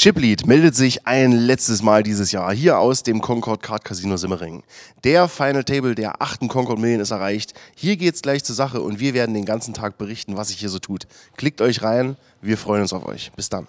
Chiplead meldet sich ein letztes Mal dieses Jahr hier aus dem Concord Card Casino Simmering. Der Final Table der achten Concord Million ist erreicht. Hier geht's gleich zur Sache und wir werden den ganzen Tag berichten, was sich hier so tut. Klickt euch rein, wir freuen uns auf euch. Bis dann.